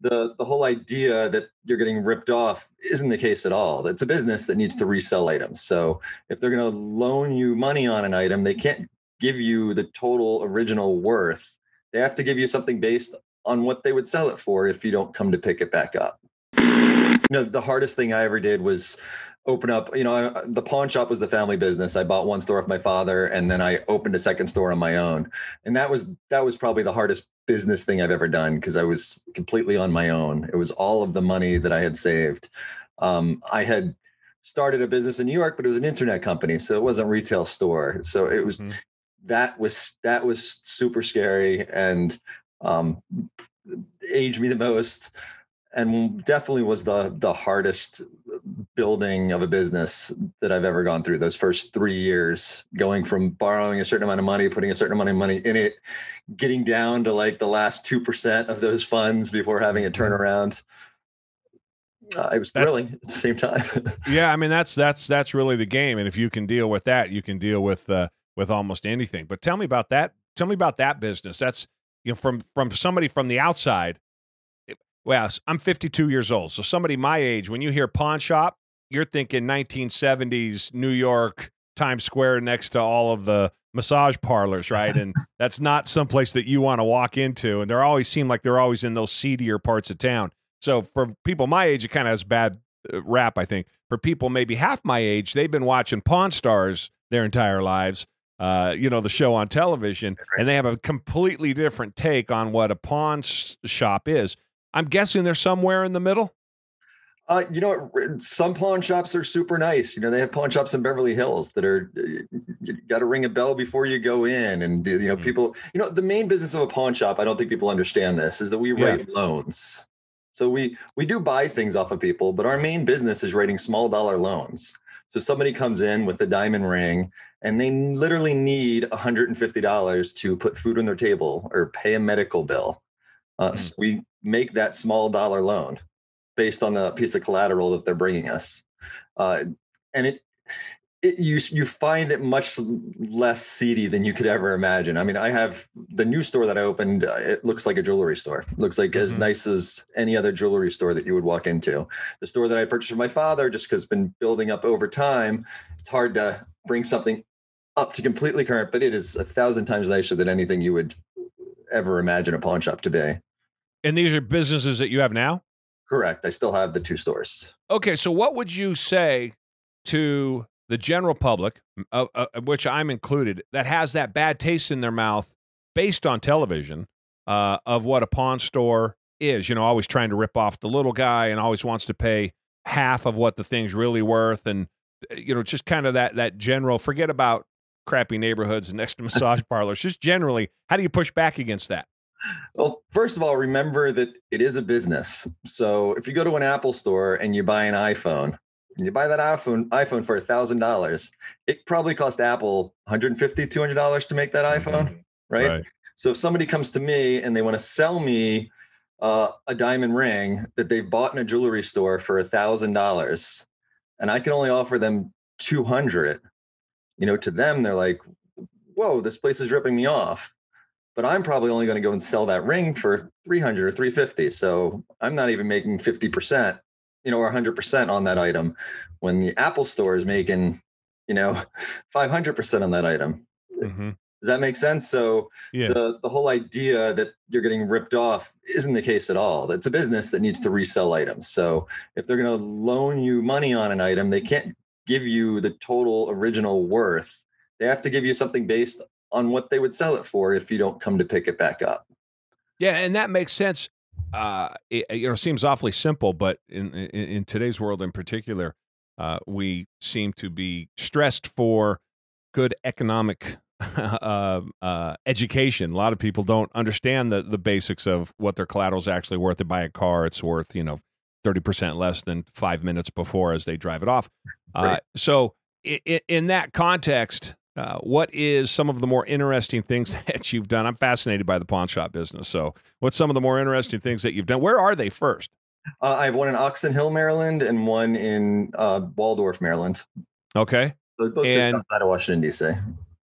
the the whole idea that you're getting ripped off isn't the case at all. It's a business that needs to mm-hmm. resell items. So if they're going to loan you money on an item, they can't give you the total original worth. They have to give you something based on what they would sell it for if you don't come to pick it back up. You know, the hardest thing I ever did was open up you know I, the pawn shop was the family business i bought one store off my father and then i opened a second store on my own and that was that was probably the hardest business thing i've ever done because i was completely on my own it was all of the money that i had saved um, i had started a business in new york but it was an internet company so it wasn't retail store so it was mm-hmm. that was that was super scary and um, aged me the most and definitely was the the hardest building of a business that I've ever gone through. Those first three years, going from borrowing a certain amount of money, putting a certain amount of money in it, getting down to like the last two percent of those funds before having a turnaround. Mm-hmm. Uh, it was thrilling that, at the same time. yeah, I mean that's that's that's really the game, and if you can deal with that, you can deal with uh, with almost anything. But tell me about that. Tell me about that business. That's you know from from somebody from the outside. Well, I'm 52 years old, so somebody my age, when you hear pawn shop, you're thinking 1970s New York Times Square next to all of the massage parlors, right? And that's not someplace that you want to walk into. And they're always seem like they're always in those seedier parts of town. So for people my age, it kind of has bad uh, rap, I think. For people maybe half my age, they've been watching Pawn Stars their entire lives, uh, you know, the show on television, and they have a completely different take on what a pawn shop is. I'm guessing they're somewhere in the middle. Uh, you know, some pawn shops are super nice. You know, they have pawn shops in Beverly Hills that are got to ring a bell before you go in, and you know, mm-hmm. people. You know, the main business of a pawn shop, I don't think people understand this, is that we yeah. write loans. So we we do buy things off of people, but our main business is writing small dollar loans. So somebody comes in with a diamond ring and they literally need $150 to put food on their table or pay a medical bill. Uh, mm-hmm. so we make that small dollar loan based on the piece of collateral that they're bringing us. Uh, and it, it, you you find it much less seedy than you could ever imagine. I mean, I have the new store that I opened. Uh, it looks like a jewelry store. It looks like mm-hmm. as nice as any other jewelry store that you would walk into. The store that I purchased from my father, just because been building up over time, it's hard to bring something up to completely current, but it is a thousand times nicer than anything you would ever imagine a pawn shop to be. And these are businesses that you have now. Correct. I still have the two stores. Okay, so what would you say to the general public, uh, uh, uh, which I'm included, that has that bad taste in their mouth based on television uh, of what a pawn store is? You know, always trying to rip off the little guy and always wants to pay half of what the thing's really worth, and uh, you know, just kind of that that general. Forget about crappy neighborhoods and next to massage parlors. Just generally, how do you push back against that? well, first of all, remember that it is a business. So if you go to an Apple store and you buy an iPhone, and you buy that iPhone iPhone for a thousand dollars, it probably cost Apple 150 dollars to make that mm-hmm. iPhone, mm-hmm. right? right? So if somebody comes to me and they want to sell me uh, a diamond ring that they bought in a jewelry store for a thousand dollars, and I can only offer them 200, you know, to them they're like, "Whoa, this place is ripping me off." but I'm probably only going to go and sell that ring for 300 or 350. So I'm not even making 50%, you know, or 100% on that item when the Apple store is making, you know, 500% on that item. Mm-hmm. Does that make sense? So yeah. the, the whole idea that you're getting ripped off isn't the case at all. It's a business that needs to resell items. So if they're going to loan you money on an item, they can't give you the total original worth. They have to give you something based on what they would sell it for if you don't come to pick it back up. Yeah, and that makes sense. Uh, it, you know, seems awfully simple, but in, in, in today's world, in particular, uh, we seem to be stressed for good economic uh, uh, education. A lot of people don't understand the the basics of what their collateral is actually worth. To buy a car, it's worth you know thirty percent less than five minutes before as they drive it off. Right. Uh, so in, in that context, uh, what is some of the more interesting things that you've done? I'm fascinated by the pawn shop business. So, what's some of the more interesting things that you've done? Where are they first? Uh, I have one in Oxon Hill, Maryland, and one in uh, Waldorf, Maryland. Okay. both and just outside of Washington, D.C.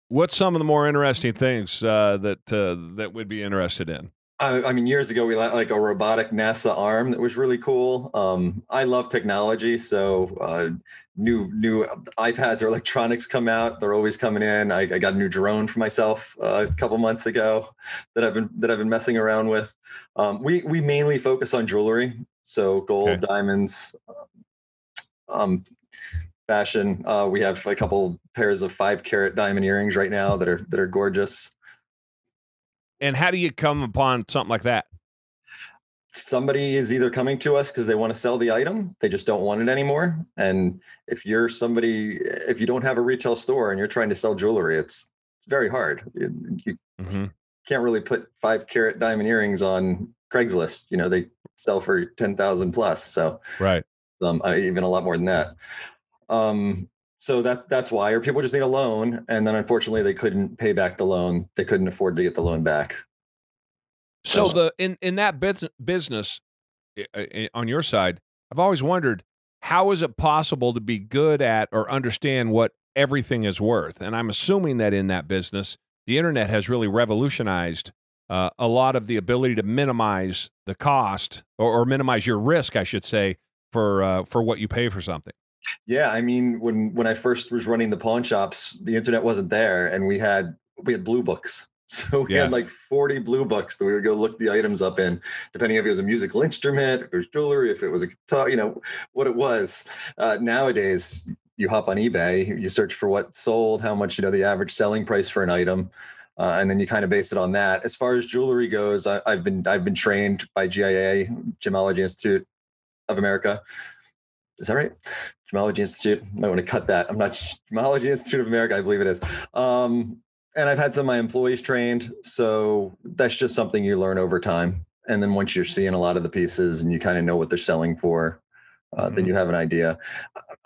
What's some of the more interesting things uh, that uh, that would be interested in? I, I mean, years ago we had like a robotic NASA arm that was really cool. Um, I love technology, so uh, new new iPads or electronics come out. They're always coming in. I, I got a new drone for myself uh, a couple months ago that I've been that I've been messing around with. Um, we we mainly focus on jewelry, so gold, okay. diamonds, um, fashion. Uh, we have a couple pairs of five carat diamond earrings right now that are that are gorgeous. And how do you come upon something like that? Somebody is either coming to us because they want to sell the item, they just don't want it anymore. And if you're somebody, if you don't have a retail store and you're trying to sell jewelry, it's very hard. You, you mm-hmm. can't really put five carat diamond earrings on Craigslist. You know, they sell for 10,000 plus. So, right. Um, even a lot more than that. Um, so that's that's why or people just need a loan and then unfortunately they couldn't pay back the loan they couldn't afford to get the loan back so, so the in in that biz- business on your side i've always wondered how is it possible to be good at or understand what everything is worth and i'm assuming that in that business the internet has really revolutionized uh, a lot of the ability to minimize the cost or, or minimize your risk i should say for uh, for what you pay for something yeah, I mean, when when I first was running the pawn shops, the internet wasn't there, and we had we had blue books. So we yeah. had like 40 blue books that we would go look the items up in, depending if it was a musical instrument, if it was jewelry, if it was a guitar, you know, what it was. Uh, nowadays, you hop on eBay, you search for what sold, how much, you know, the average selling price for an item. Uh, and then you kind of base it on that. As far as jewelry goes, I, have been I've been trained by GIA Gemology Institute of America. Is that right? Gemology Institute. I might want to cut that. I'm not Gemology Institute of America, I believe it is. Um, and I've had some of my employees trained, so that's just something you learn over time. And then once you're seeing a lot of the pieces and you kind of know what they're selling for, uh, mm-hmm. then you mm-hmm. have an idea.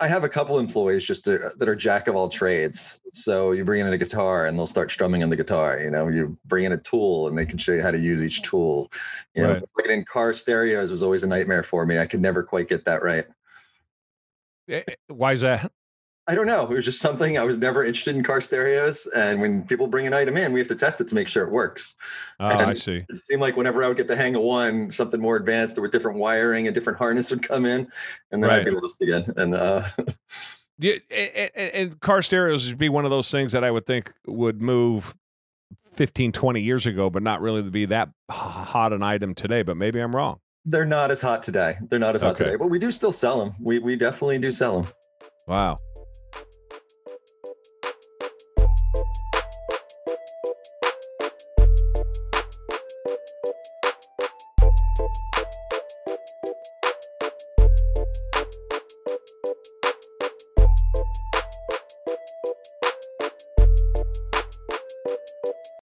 I have a couple employees just to, that are jack of all trades. So you bring in a guitar and they'll start strumming on the guitar. You know, you bring in a tool and they can show you how to use each tool. You know, plugging in car stereos was always a nightmare for me. I could never quite get that right. Eh, eh, why is that? I don't know. It was just something I was never interested in car stereos. And when people bring an item in, we have to test it to make sure it works. Oh, I see. It seemed like whenever I would get the hang of one, something more advanced, there was different wiring and different harness would come in, and then right. I'd be lost again. And uh, yeah, and, and car stereos would be one of those things that I would think would move 15, 20 years ago, but not really to be that hot an item today. But maybe I'm wrong they're not as hot today. They're not as hot today, but we do still sell them. We we definitely do sell them. Wow.